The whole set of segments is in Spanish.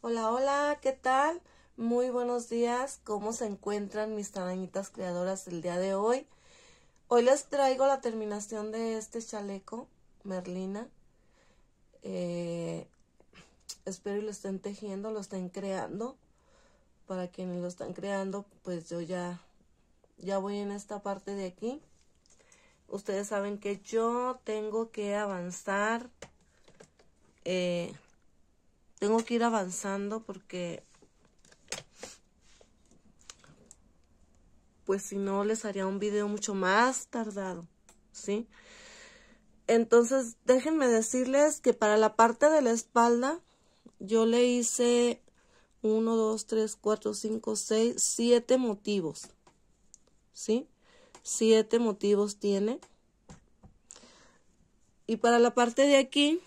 Hola, hola, ¿qué tal? Muy buenos días, ¿cómo se encuentran mis tarañitas creadoras el día de hoy? Hoy les traigo la terminación de este chaleco, Merlina. Eh, espero y lo estén tejiendo, lo estén creando. Para quienes lo están creando, pues yo ya, ya voy en esta parte de aquí. Ustedes saben que yo tengo que avanzar. Eh, tengo que ir avanzando porque... Pues si no, les haría un video mucho más tardado, ¿sí? Entonces, déjenme decirles que para la parte de la espalda, yo le hice 1, 2, 3, 4, 5, 6, 7 motivos. ¿Sí? 7 motivos tiene. Y para la parte de aquí,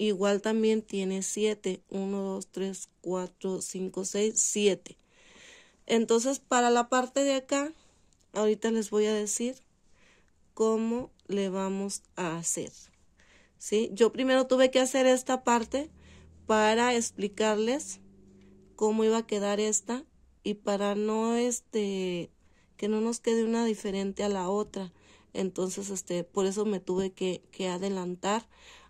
Igual también tiene 7. 1, 2, 3, 4, 5, 6, 7. Entonces, para la parte de acá, ahorita les voy a decir cómo le vamos a hacer. ¿Sí? Yo primero tuve que hacer esta parte para explicarles cómo iba a quedar esta y para no este que no nos quede una diferente a la otra. Entonces, este, por eso me tuve que adelantar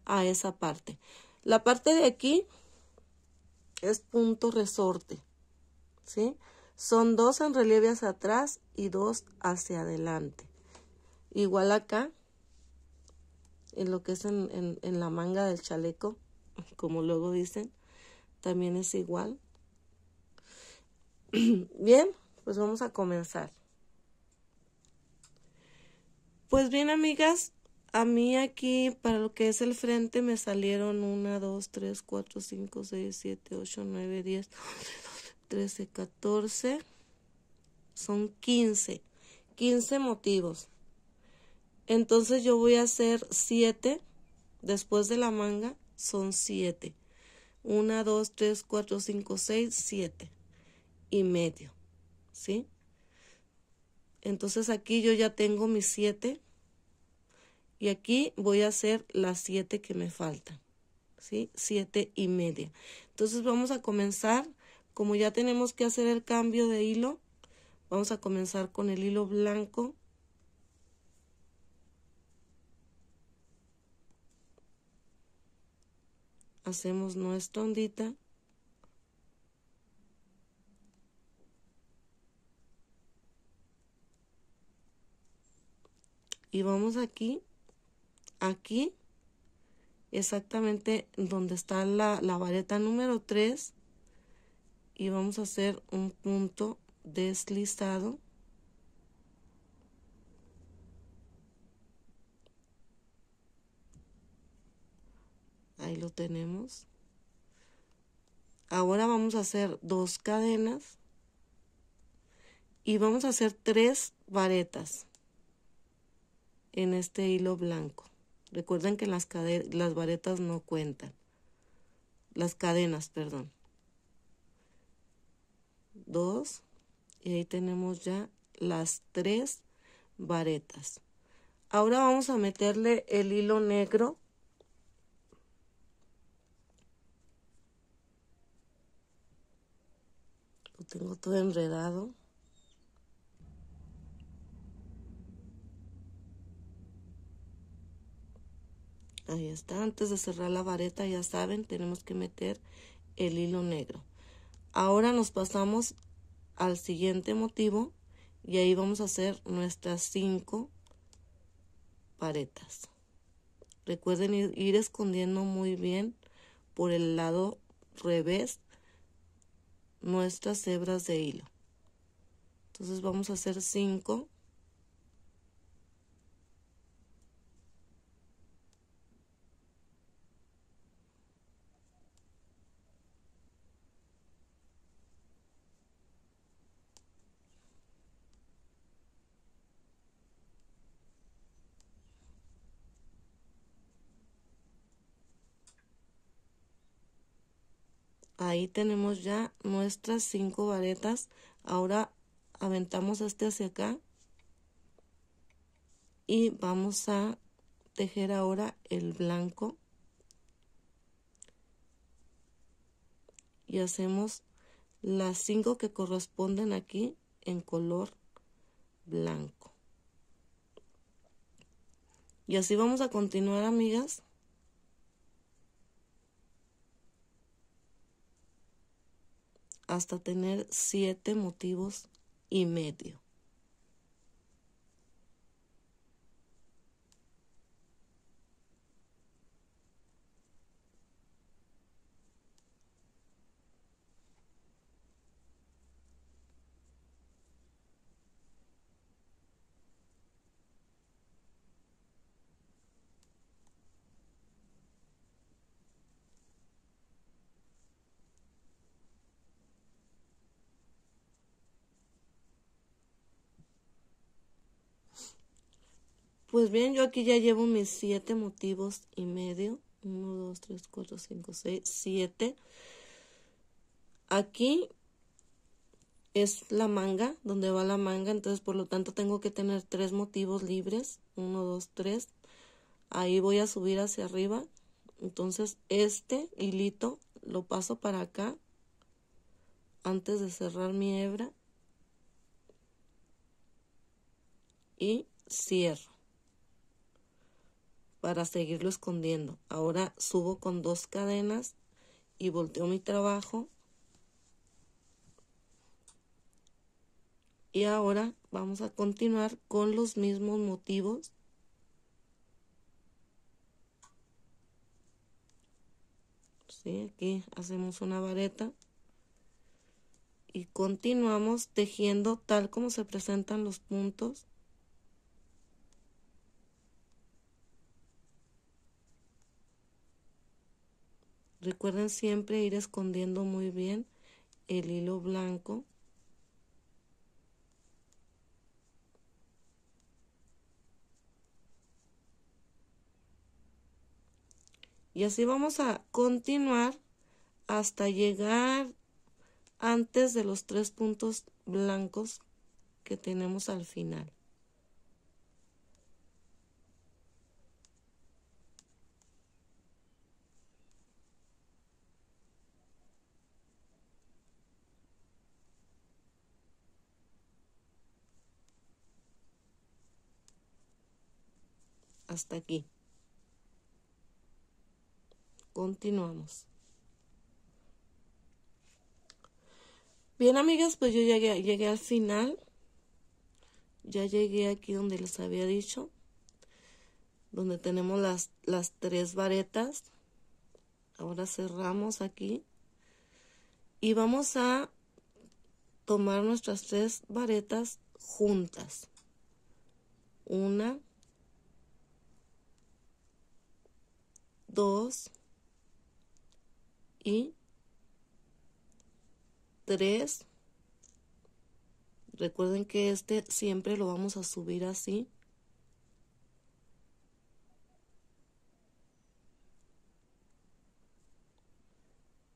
a esa parte. La parte de aquí es punto resorte, ¿sí? Son dos en relieve hacia atrás y dos hacia adelante. Igual acá, en lo que es en la manga del chaleco, como luego dicen, también es igual. Bien, pues vamos a comenzar. Pues bien, amigas, a mí aquí, para lo que es el frente, me salieron 1, 2, 3, 4, 5, 6, 7, 8, 9, 10, 13, 14. Son 15. 15 motivos. Entonces yo voy a hacer 7. Después de la manga son 7. 1, 2, 3, 4, 5, 6, 7. Y medio. ¿Sí? Entonces aquí yo ya tengo mis 7 y aquí voy a hacer las siete que me faltan. ¿Sí? Siete y media. Entonces vamos a comenzar, como ya tenemos que hacer el cambio de hilo, vamos a comenzar con el hilo blanco. Hacemos nuestra ondita. Y vamos aquí aquí, exactamente donde está la, la vareta número 3, y vamos a hacer un punto deslizado. Ahí lo tenemos. Ahora vamos a hacer dos cadenas y vamos a hacer tres varetas en este hilo blanco. Recuerden que las, las varetas no cuentan. Las cadenas, perdón. Dos. Y ahí tenemos ya las tres varetas. Ahora vamos a meterle el hilo negro. Lo tengo todo enredado. Ahí está. Antes de cerrar la vareta, ya saben, tenemos que meter el hilo negro. Ahora nos pasamos al siguiente motivo y ahí vamos a hacer nuestras cinco varetas. Recuerden ir, escondiendo muy bien por el lado revés nuestras hebras de hilo. Entonces vamos a hacer cinco Ahí tenemos ya nuestras cinco varetas. Ahora aventamos este hacia acá. Y vamos a tejer ahora el blanco. Y hacemos las cinco que corresponden aquí en color blanco. Y así vamos a continuar, amigas. hasta tener siete motivos y medio. Pues bien, yo aquí ya llevo mis siete motivos y medio. Uno, dos, tres, cuatro, cinco, seis, siete. Aquí es la manga, donde va la manga, entonces por lo tanto tengo que tener tres motivos libres, uno, dos, tres, ahí voy a subir hacia arriba, entonces este hilito lo paso para acá antes de cerrar mi hebra y cierro para seguirlo escondiendo. Ahora subo con dos cadenas y volteo mi trabajo. Y ahora vamos a continuar con los mismos motivos. aquí hacemos una vareta y continuamos tejiendo tal como se presentan los puntos Recuerden siempre ir escondiendo muy bien el hilo blanco. Y así vamos a continuar hasta llegar antes de los tres puntos blancos que tenemos al final. hasta aquí. Continuamos. Bien, amigas, pues yo llegué, llegué al final. Ya llegué aquí donde les había dicho, donde tenemos las, las tres varetas. Ahora cerramos aquí y vamos a tomar nuestras tres varetas juntas. Una, 2 y 3. Recuerden que este siempre lo vamos a subir así.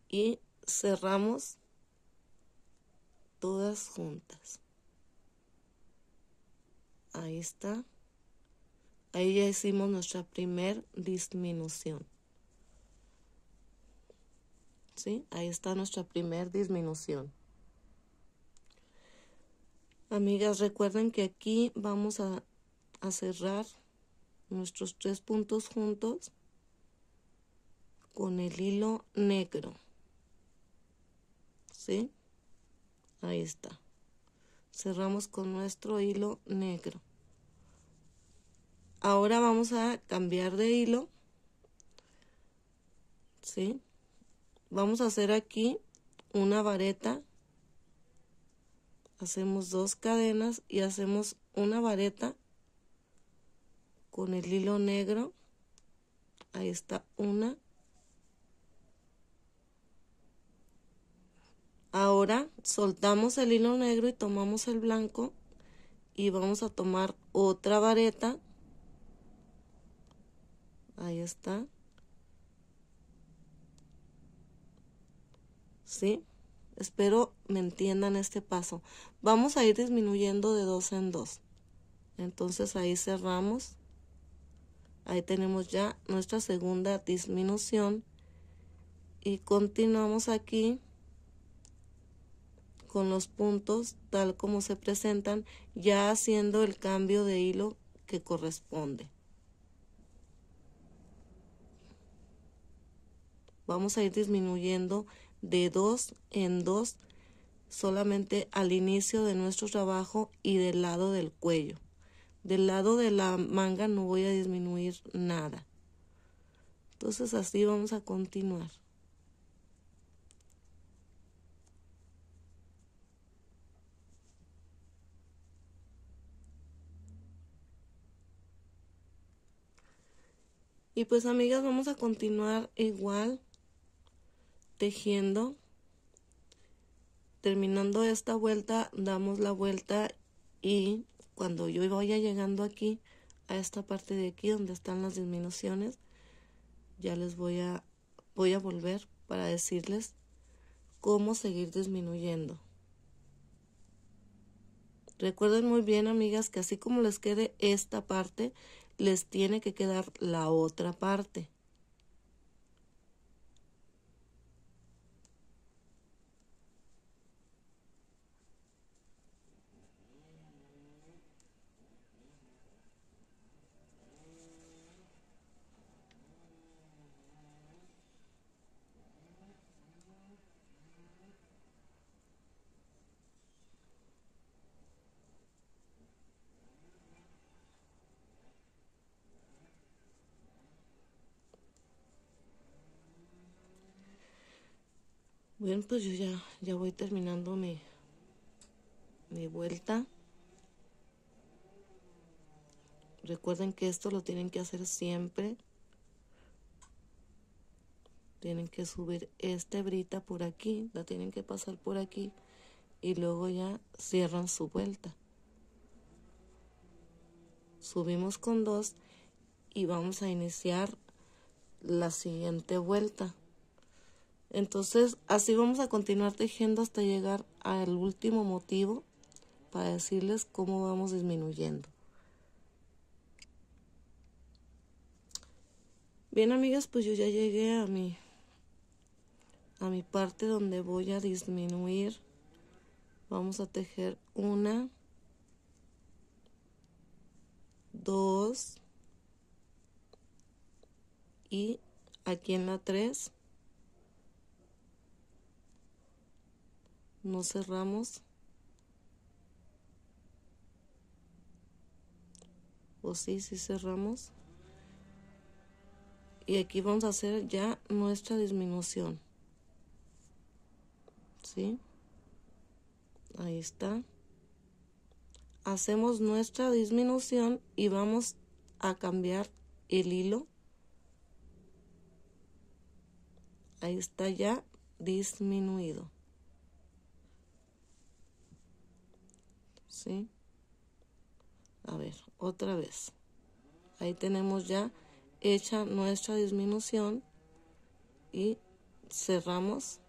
Y cerramos todas juntas. Ahí está. Ahí ya hicimos nuestra primer disminución. Ahí está nuestra primer disminución. Amigas, recuerden que aquí vamos a, cerrar nuestros tres puntos juntos con el hilo negro. ¿Sí? Ahí está. Cerramos con nuestro hilo negro. Ahora vamos a cambiar de hilo. ¿Sí? vamos a hacer aquí una vareta hacemos dos cadenas y hacemos una vareta con el hilo negro ahí está una ahora soltamos el hilo negro y tomamos el blanco y vamos a tomar otra vareta ahí está ¿sí? Espero me entiendan este paso. Vamos a ir disminuyendo de dos en dos. Entonces ahí cerramos. Ahí tenemos ya nuestra segunda disminución. Y continuamos aquí con los puntos tal como se presentan, ya haciendo el cambio de hilo que corresponde. Vamos a ir disminuyendo de dos en dos solamente al inicio de nuestro trabajo y del lado del cuello. Del lado de la manga no voy a disminuir nada. Entonces así vamos a continuar. Y pues amigas, vamos a continuar igual tejiendo terminando esta vuelta damos la vuelta y cuando yo vaya llegando aquí a esta parte de aquí donde están las disminuciones ya les voy a voy a volver para decirles cómo seguir disminuyendo recuerden muy bien amigas que así como les quede esta parte les tiene que quedar la otra parte pues yo ya, ya voy terminando mi, mi vuelta. Recuerden que esto lo tienen que hacer siempre. Tienen que subir esta brita por aquí, la tienen que pasar por aquí y luego ya cierran su vuelta. Subimos con dos y vamos a iniciar la siguiente vuelta. Entonces, así vamos a continuar tejiendo hasta llegar al último motivo para decirles cómo vamos disminuyendo. Bien, amigas, pues yo ya llegué a mi a mi parte donde voy a disminuir. Vamos a tejer una, dos y aquí en la tres no cerramos o sí, si cerramos y aquí vamos a hacer ya nuestra disminución ¿sí? ahí está hacemos nuestra disminución y vamos a cambiar el hilo ahí está ya disminuido ¿sí? A ver, otra vez. Ahí tenemos ya hecha nuestra disminución y cerramos.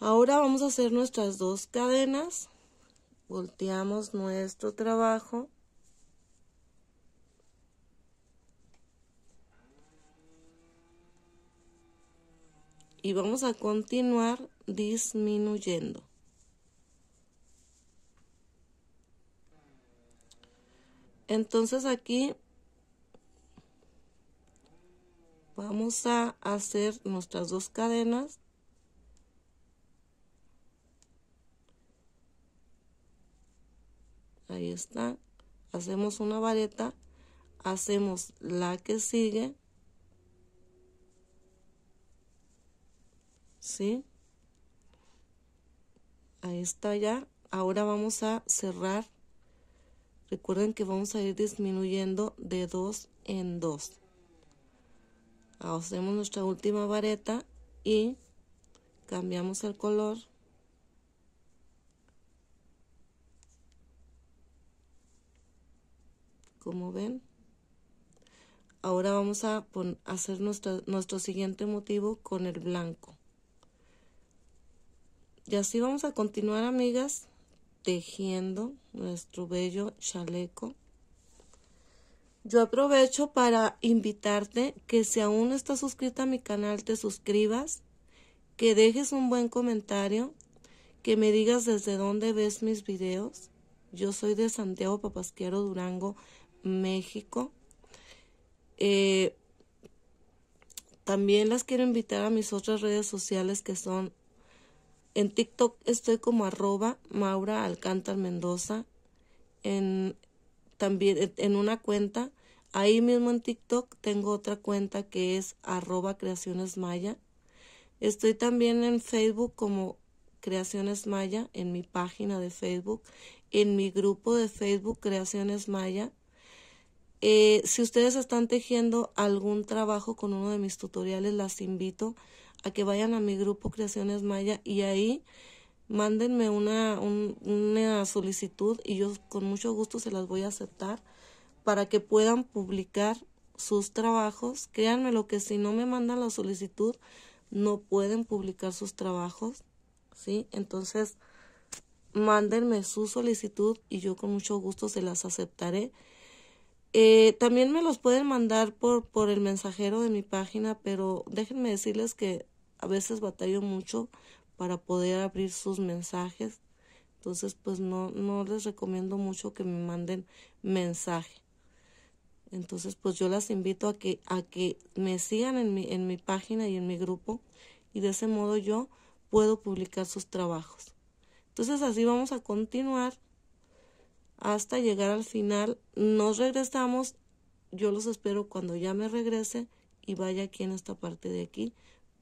Ahora vamos a hacer nuestras dos cadenas. Volteamos nuestro trabajo. Y vamos a continuar disminuyendo. Entonces aquí vamos a hacer nuestras dos cadenas. Ahí está. Hacemos una vareta, hacemos la que sigue. ¿Sí? Ahí está ya. Ahora vamos a cerrar Recuerden que vamos a ir disminuyendo de 2 en 2. Hacemos nuestra última vareta y cambiamos el color. Como ven. Ahora vamos a hacer nuestro, nuestro siguiente motivo con el blanco. Y así vamos a continuar, amigas, tejiendo nuestro bello chaleco. Yo aprovecho para invitarte que si aún no estás suscrita a mi canal te suscribas, que dejes un buen comentario, que me digas desde dónde ves mis videos. Yo soy de Santiago Papasquero, Durango, México. Eh, también las quiero invitar a mis otras redes sociales que son en TikTok estoy como arroba Maura Alcántar Mendoza. En, también en una cuenta. Ahí mismo en TikTok tengo otra cuenta que es arroba Creaciones Maya. Estoy también en Facebook como Creaciones Maya, en mi página de Facebook, en mi grupo de Facebook Creaciones Maya. Eh, si ustedes están tejiendo algún trabajo con uno de mis tutoriales, las invito a que vayan a mi grupo Creaciones Maya y ahí mándenme una, una solicitud y yo con mucho gusto se las voy a aceptar para que puedan publicar sus trabajos. Créanme lo que si no me mandan la solicitud, no pueden publicar sus trabajos, ¿sí? Entonces, mándenme su solicitud y yo con mucho gusto se las aceptaré. Eh, también me los pueden mandar por, por el mensajero de mi página, pero déjenme decirles que a veces batallo mucho para poder abrir sus mensajes. Entonces, pues no, no les recomiendo mucho que me manden mensaje. Entonces, pues yo las invito a que, a que me sigan en mi, en mi página y en mi grupo y de ese modo yo puedo publicar sus trabajos. Entonces, así vamos a continuar hasta llegar al final. Nos regresamos. Yo los espero cuando ya me regrese y vaya aquí en esta parte de aquí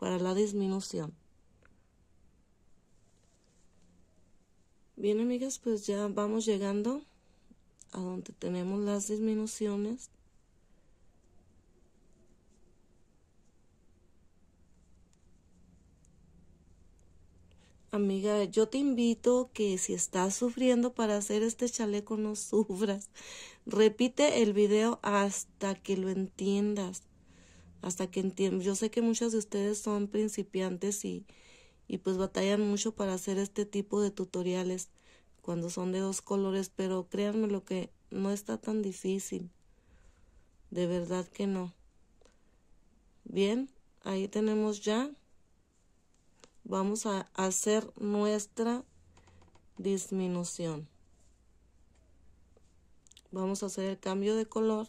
para la disminución. Bien, amigas, pues ya vamos llegando a donde tenemos las disminuciones. Amiga, yo te invito que si estás sufriendo para hacer este chaleco, no sufras. Repite el video hasta que lo entiendas hasta que entiendo. Yo sé que muchas de ustedes son principiantes y, y pues batallan mucho para hacer este tipo de tutoriales cuando son de dos colores, pero créanme lo que no está tan difícil. De verdad que no. Bien, ahí tenemos ya. Vamos a hacer nuestra disminución. Vamos a hacer el cambio de color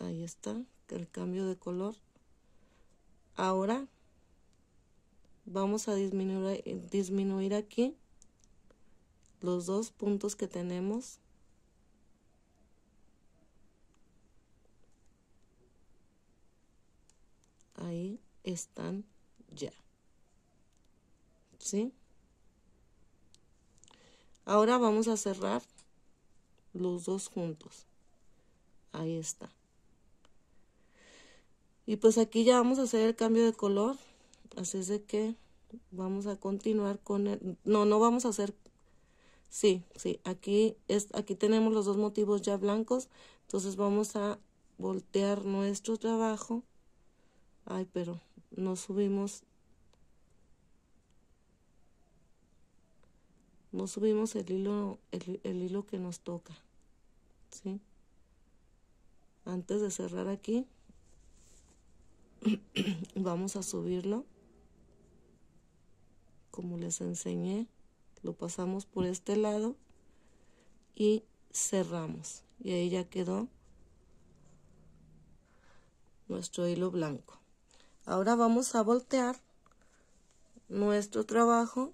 Ahí está, el cambio de color. Ahora vamos a disminuir, disminuir aquí los dos puntos que tenemos. Ahí están ya. ¿Sí? Ahora vamos a cerrar los dos juntos. Ahí está. Y pues aquí ya vamos a hacer el cambio de color. Así es de que vamos a continuar con el... No, no vamos a hacer... Sí, sí, aquí, es, aquí tenemos los dos motivos ya blancos. Entonces vamos a voltear nuestro trabajo. Ay, pero no subimos... No subimos el hilo, el, el hilo que nos toca. Antes de cerrar aquí, vamos a subirlo. Como les enseñé, lo pasamos por este lado y cerramos. Y ahí ya quedó nuestro hilo blanco. Ahora vamos a voltear nuestro trabajo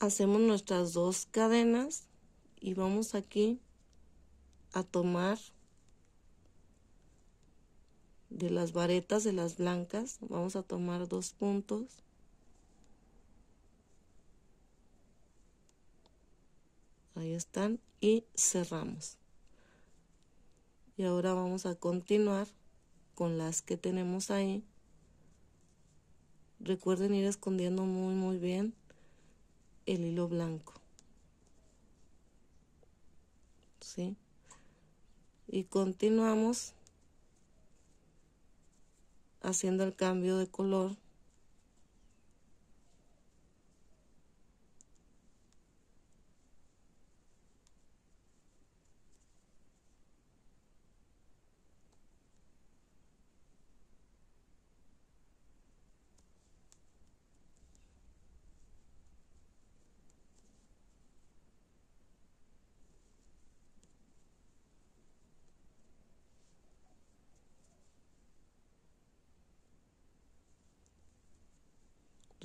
hacemos nuestras dos cadenas y vamos aquí a tomar de las varetas de las blancas vamos a tomar dos puntos ahí están y cerramos y ahora vamos a continuar con las que tenemos ahí recuerden ir escondiendo muy muy bien el hilo blanco. ¿Sí? Y continuamos haciendo el cambio de color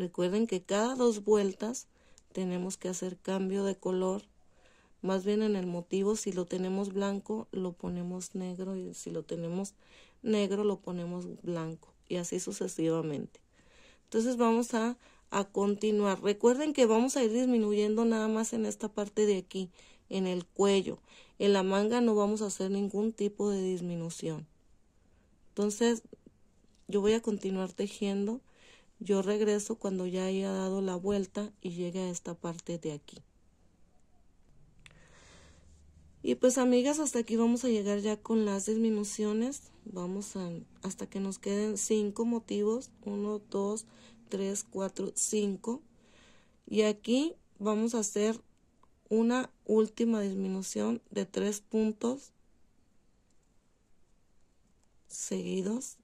Recuerden que cada dos vueltas tenemos que hacer cambio de color. Más bien en el motivo, si lo tenemos blanco, lo ponemos negro y si lo tenemos negro, lo ponemos blanco y así sucesivamente. Entonces vamos a, a continuar. Recuerden que vamos a ir disminuyendo nada más en esta parte de aquí, en el cuello. En la manga no vamos a hacer ningún tipo de disminución. Entonces yo voy a continuar tejiendo. Yo regreso cuando ya haya dado la vuelta y llegue a esta parte de aquí. Y pues amigas, hasta aquí vamos a llegar ya con las disminuciones. Vamos a, hasta que nos queden cinco motivos. 1, 2, 3, 4, 5. Y aquí vamos a hacer una última disminución de tres puntos seguidos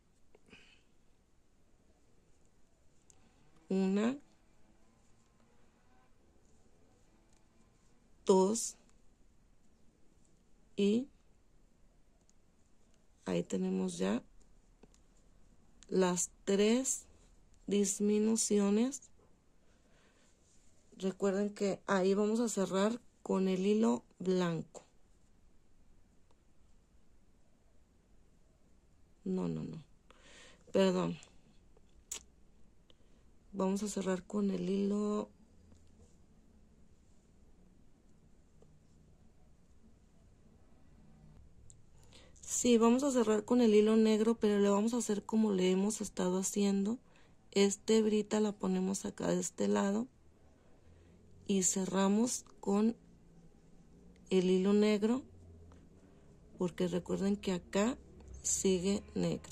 Una. Dos. Y ahí tenemos ya las tres disminuciones. Recuerden que ahí vamos a cerrar con el hilo blanco. No, no, no. Perdón vamos a cerrar con el hilo Sí, vamos a cerrar con el hilo negro, pero le vamos a hacer como le hemos estado haciendo. Este brita la ponemos acá de este lado y cerramos con el hilo negro, porque recuerden que acá sigue negro.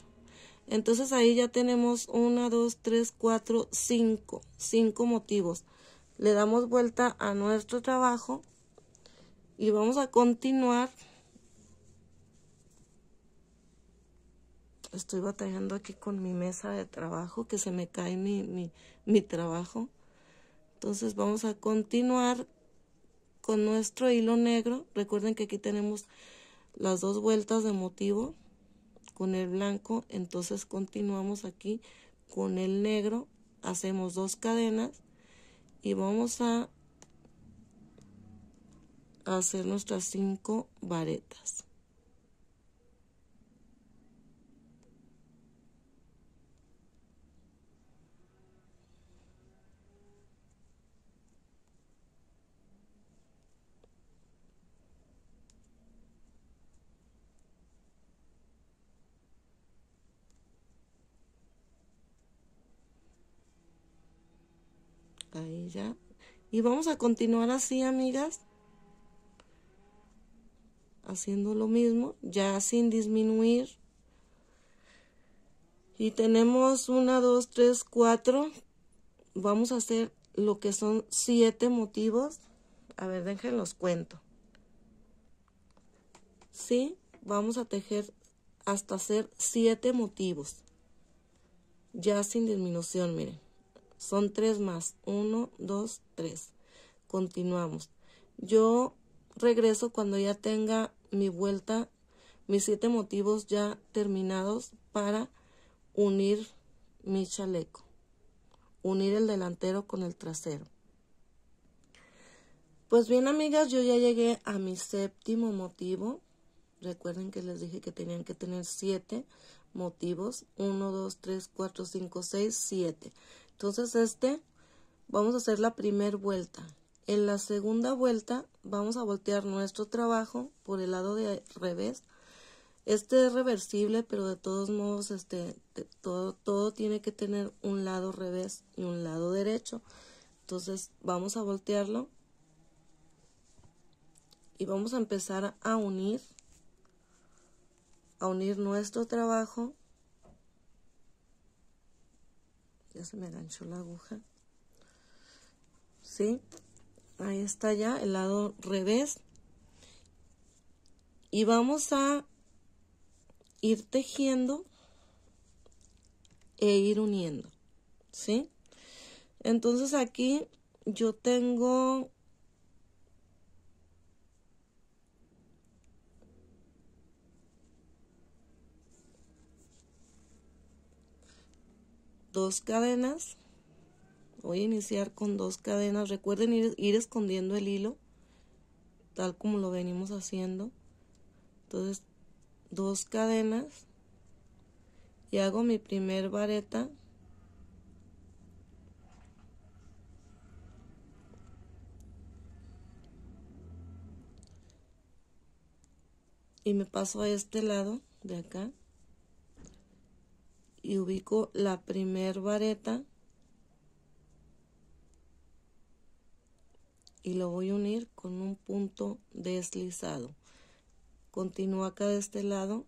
Entonces ahí ya tenemos 1, 2, 3, 4, 5, 5 motivos. Le damos vuelta a nuestro trabajo y vamos a continuar. Estoy batallando aquí con mi mesa de trabajo, que se me cae mi, mi trabajo. Entonces vamos a continuar con nuestro hilo negro. Recuerden que aquí tenemos las dos vueltas de motivo con el blanco, entonces continuamos aquí con el negro, hacemos dos cadenas y vamos a hacer nuestras cinco varetas. Y vamos a continuar así, amigas. Haciendo lo mismo, ya sin disminuir. Y tenemos una, dos, tres, cuatro. Vamos a hacer lo que son siete motivos. A ver, déjenlos cuento. Sí, vamos a tejer hasta hacer siete motivos. Ya sin disminución, miren. Son tres más. Uno, dos, tres. Continuamos. Yo regreso cuando ya tenga mi vuelta, mis siete motivos ya terminados para unir mi chaleco. Unir el delantero con el trasero. Pues bien, amigas, yo ya llegué a mi séptimo motivo. Recuerden que les dije que tenían que tener siete motivos. Uno, dos, tres, cuatro, cinco, seis, siete. Entonces este vamos a hacer la primer vuelta. En la segunda vuelta vamos a voltear nuestro trabajo por el lado de revés. Este es reversible, pero de todos modos este, todo, todo tiene que tener un lado revés y un lado derecho. Entonces vamos a voltearlo y vamos a empezar a unir, a unir nuestro trabajo ya se me enganchó la aguja ¿sí? ahí está ya el lado revés y vamos a ir tejiendo e ir uniendo ¿sí? entonces aquí yo tengo dos cadenas. Voy a iniciar con dos cadenas. Recuerden ir, escondiendo el hilo, tal como lo venimos haciendo. Entonces, dos cadenas. Y hago mi primer vareta y me paso a este lado de acá y ubico la primer vareta y lo voy a unir con un punto deslizado continúo acá de este lado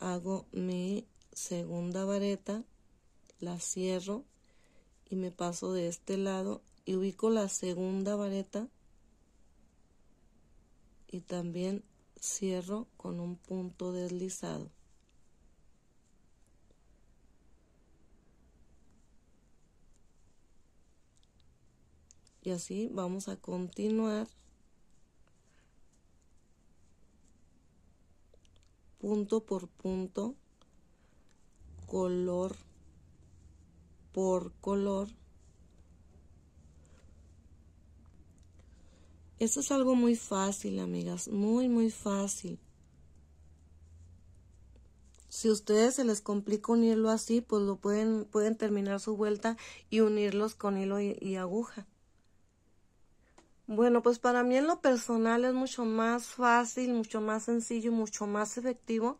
hago mi segunda vareta la cierro y me paso de este lado y ubico la segunda vareta y también cierro con un punto deslizado Y así vamos a continuar. Punto por punto. Color por color. Esto es algo muy fácil, amigas. Muy, muy fácil. Si a ustedes se les complica unirlo así, pues lo pueden, pueden terminar su vuelta y unirlos con hilo y aguja. Bueno, pues para mí en lo personal es mucho más fácil, mucho más sencillo, mucho más efectivo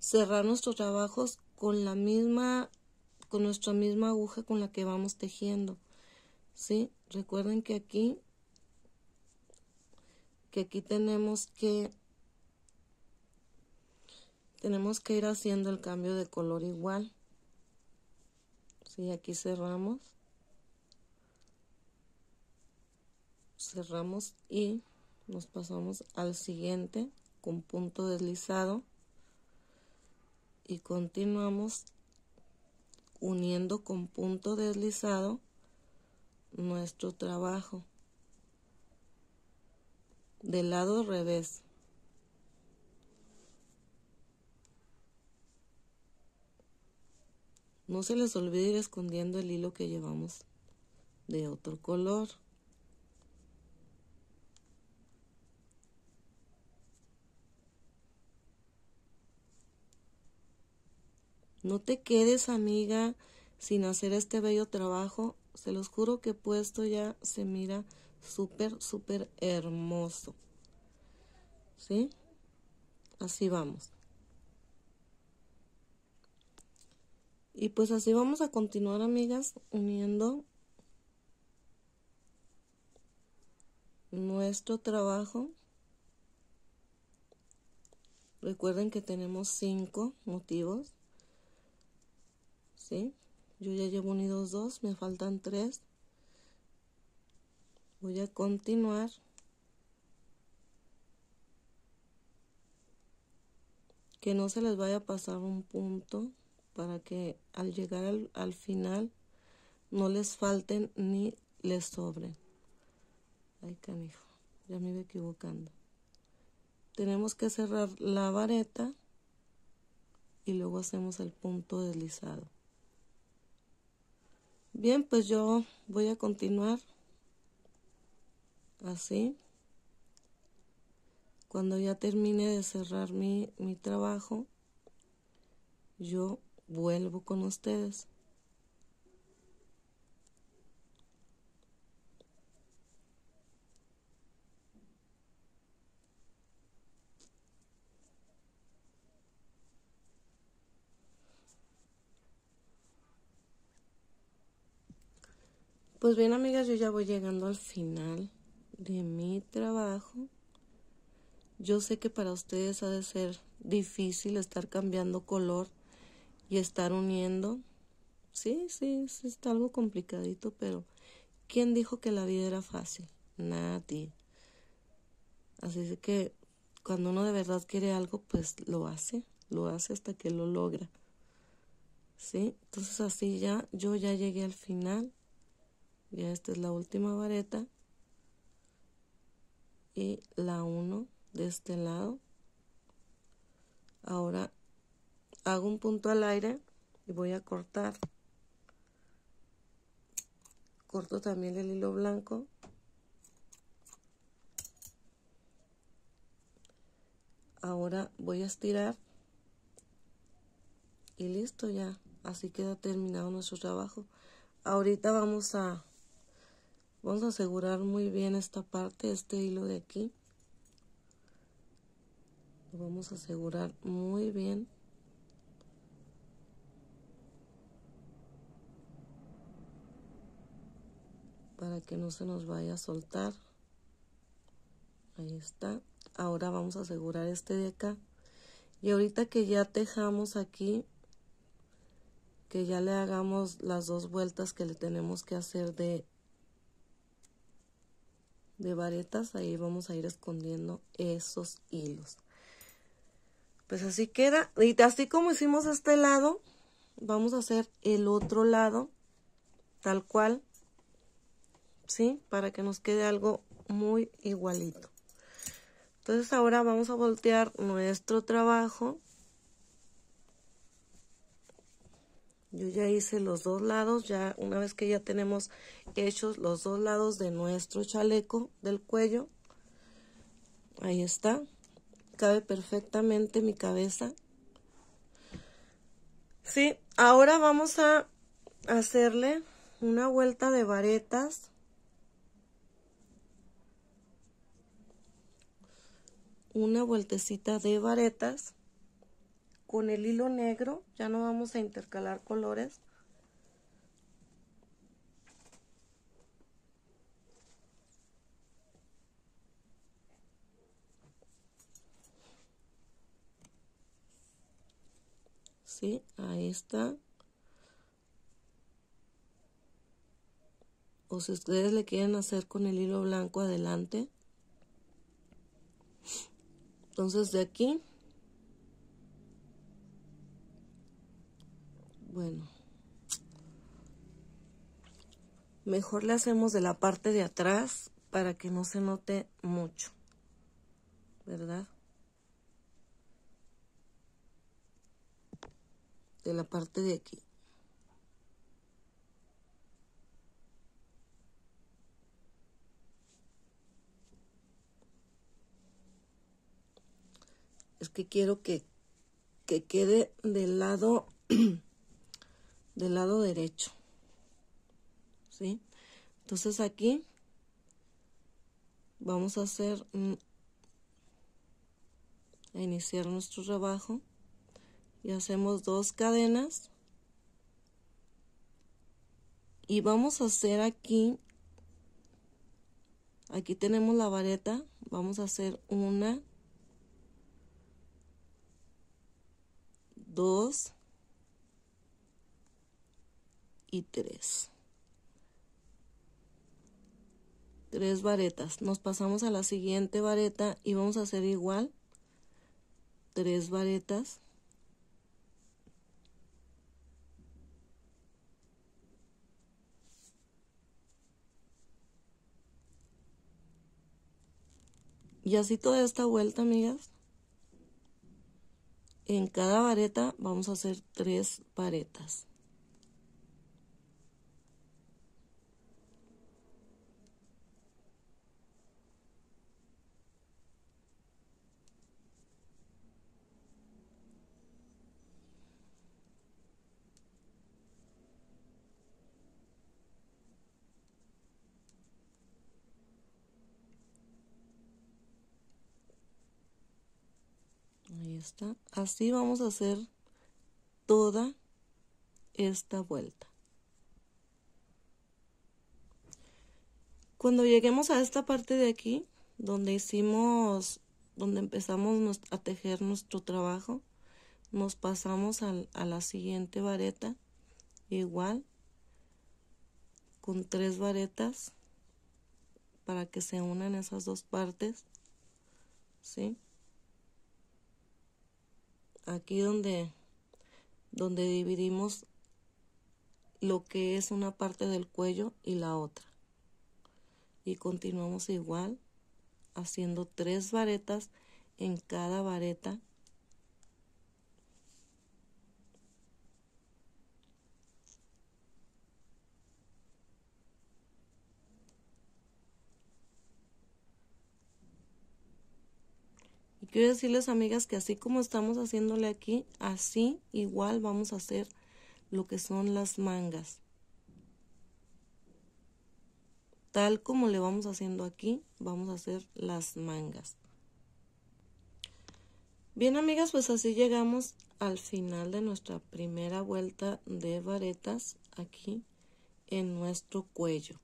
cerrar nuestros trabajos con la misma, con nuestra misma aguja con la que vamos tejiendo. ¿Sí? Recuerden que aquí, que aquí tenemos que, tenemos que ir haciendo el cambio de color igual. ¿Sí? Aquí cerramos. cerramos y nos pasamos al siguiente con punto deslizado y continuamos uniendo con punto deslizado nuestro trabajo del lado revés no se les olvide ir escondiendo el hilo que llevamos de otro color No te quedes, amiga, sin hacer este bello trabajo. Se los juro que puesto ya se mira súper, súper hermoso. ¿Sí? Así vamos. Y pues así vamos a continuar, amigas, uniendo nuestro trabajo. Recuerden que tenemos cinco motivos. Yo ya llevo unidos dos, me faltan tres. Voy a continuar. Que no se les vaya a pasar un punto para que al llegar al, final no les falten ni les sobren. Ay, canijo, ya me iba equivocando. Tenemos que cerrar la vareta y luego hacemos el punto deslizado. Bien, pues yo voy a continuar así. Cuando ya termine de cerrar mi, mi trabajo, yo vuelvo con ustedes. Pues bien, amigas, yo ya voy llegando al final de mi trabajo. Yo sé que para ustedes ha de ser difícil estar cambiando color y estar uniendo. Sí, sí, sí, está algo complicadito, pero ¿quién dijo que la vida era fácil? Nadie. Así es que cuando uno de verdad quiere algo, pues lo hace, lo hace hasta que lo logra. ¿Sí? Entonces así ya, yo ya llegué al final ya esta es la última vareta y la 1 de este lado ahora hago un punto al aire y voy a cortar corto también el hilo blanco ahora voy a estirar y listo ya así queda terminado nuestro trabajo ahorita vamos a Vamos a asegurar muy bien esta parte, este hilo de aquí. Lo vamos a asegurar muy bien. Para que no se nos vaya a soltar. Ahí está. Ahora vamos a asegurar este de acá. Y ahorita que ya tejamos aquí, que ya le hagamos las dos vueltas que le tenemos que hacer de de varetas ahí vamos a ir escondiendo esos hilos pues así queda y así como hicimos este lado vamos a hacer el otro lado tal cual ¿sí? para que nos quede algo muy igualito entonces ahora vamos a voltear nuestro trabajo yo ya hice los dos lados, ya una vez que ya tenemos hechos los dos lados de nuestro chaleco del cuello, ahí está, cabe perfectamente mi cabeza. Sí, ahora vamos a hacerle una vuelta de varetas. Una vueltecita de varetas con el hilo negro, ya no vamos a intercalar colores. Sí, ahí está. O si ustedes le quieren hacer con el hilo blanco adelante. Entonces de aquí Bueno. Mejor le hacemos de la parte de atrás para que no se note mucho. ¿Verdad? De la parte de aquí. Es que quiero que, que quede del lado del lado derecho. ¿Sí? Entonces aquí vamos a hacer a iniciar nuestro trabajo y hacemos dos cadenas y vamos a hacer aquí aquí tenemos la vareta vamos a hacer una dos y tres varetas. Nos pasamos a la siguiente vareta y vamos a hacer igual. tres varetas. Y así toda esta vuelta, amigas. En cada vareta vamos a hacer tres varetas. Ahí está. Así vamos a hacer toda esta vuelta. Cuando lleguemos a esta parte de aquí, donde hicimos, donde empezamos a tejer nuestro trabajo, nos pasamos a la siguiente vareta, igual, con tres varetas, para que se unan esas dos partes, ¿sí? aquí donde, donde dividimos lo que es una parte del cuello y la otra. Y continuamos igual haciendo tres varetas en cada vareta quiero decirles, amigas, que así como estamos haciéndole aquí, así igual vamos a hacer lo que son las mangas. Tal como le vamos haciendo aquí, vamos a hacer las mangas. Bien, amigas, pues así llegamos al final de nuestra primera vuelta de varetas aquí en nuestro cuello.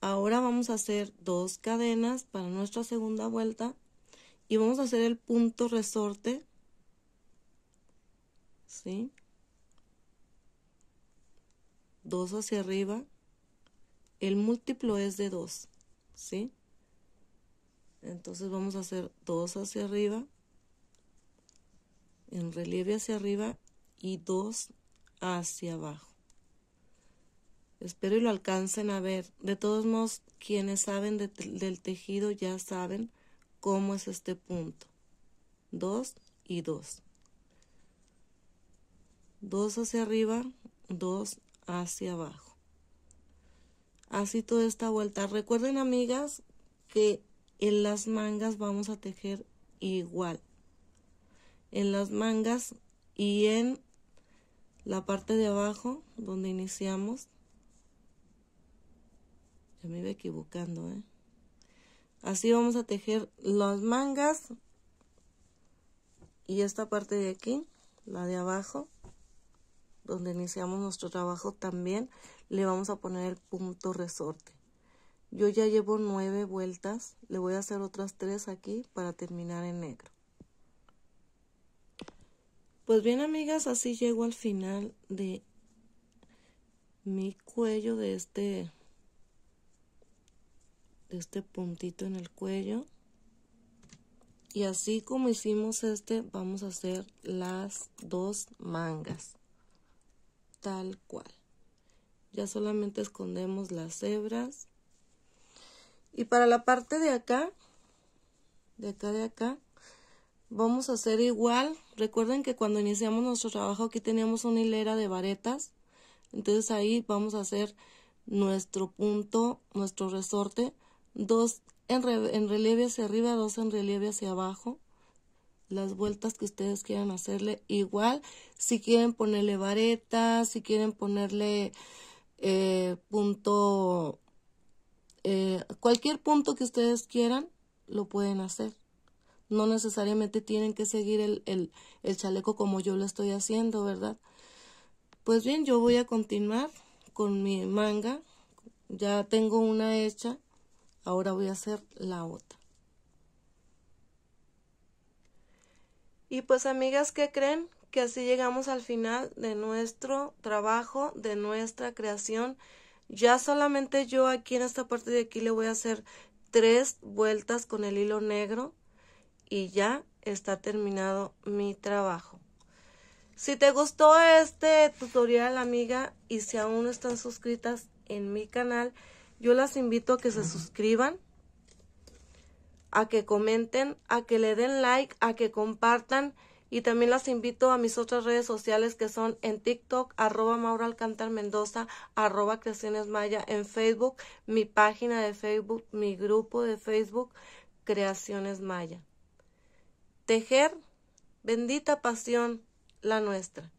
Ahora vamos a hacer dos cadenas para nuestra segunda vuelta y vamos a hacer el punto resorte ¿sí? dos hacia arriba el múltiplo es de dos. ¿sí? entonces vamos a hacer dos hacia arriba en relieve hacia arriba y dos hacia abajo espero y lo alcancen a ver de todos modos quienes saben del tejido ya saben cómo es este punto. 2 y 2. Dos hacia arriba, Dos hacia abajo. Así toda esta vuelta. Recuerden, amigas, que en las mangas vamos a tejer igual. En las mangas y en la parte de abajo donde iniciamos. Ya me iba equivocando, ¿eh? así vamos a tejer las mangas y esta parte de aquí la de abajo donde iniciamos nuestro trabajo también le vamos a poner el punto resorte yo ya llevo nueve vueltas le voy a hacer otras tres aquí para terminar en negro pues bien amigas así llego al final de mi cuello de este de este puntito en el cuello y así como hicimos este vamos a hacer las dos mangas tal cual ya solamente escondemos las hebras y para la parte de acá de acá de acá vamos a hacer igual recuerden que cuando iniciamos nuestro trabajo aquí teníamos una hilera de varetas entonces ahí vamos a hacer nuestro punto nuestro resorte dos en, relieve hacia arriba, dos en relieve hacia abajo, las vueltas que ustedes quieran hacerle. Igual, si quieren ponerle vareta, si quieren ponerle eh, punto, eh, cualquier punto que ustedes quieran, lo pueden hacer. No necesariamente tienen que seguir el, el chaleco como yo lo estoy haciendo, ¿verdad? Pues bien, yo voy a continuar con mi manga. Ya tengo una hecha Ahora voy a hacer la otra. Y pues amigas, ¿qué creen? Que así llegamos al final de nuestro trabajo, de nuestra creación. Ya solamente yo aquí en esta parte de aquí le voy a hacer tres vueltas con el hilo negro y ya está terminado mi trabajo. Si te gustó este tutorial, amiga, y si aún no están suscritas en mi canal, yo las invito a que se suscriban, a que comenten, a que le den like, a que compartan. Y también las invito a mis otras redes sociales que son en TikTok, arroba Maura Alcántar Mendoza, arroba Creaciones Maya, en Facebook, mi página de Facebook, mi grupo de Facebook, Creaciones Maya. Tejer, bendita pasión la nuestra.